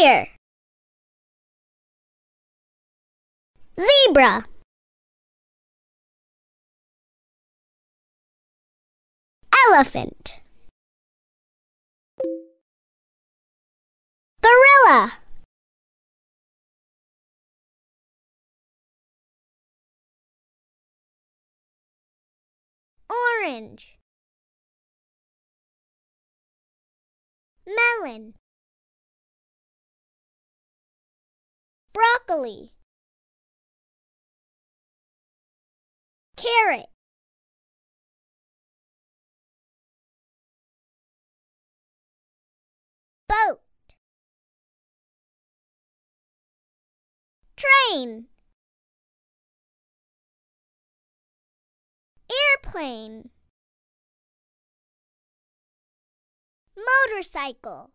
Deer Zebra Elephant Gorilla Orange Melon broccoli. Carrot. Boat. Train. Airplane. Motorcycle.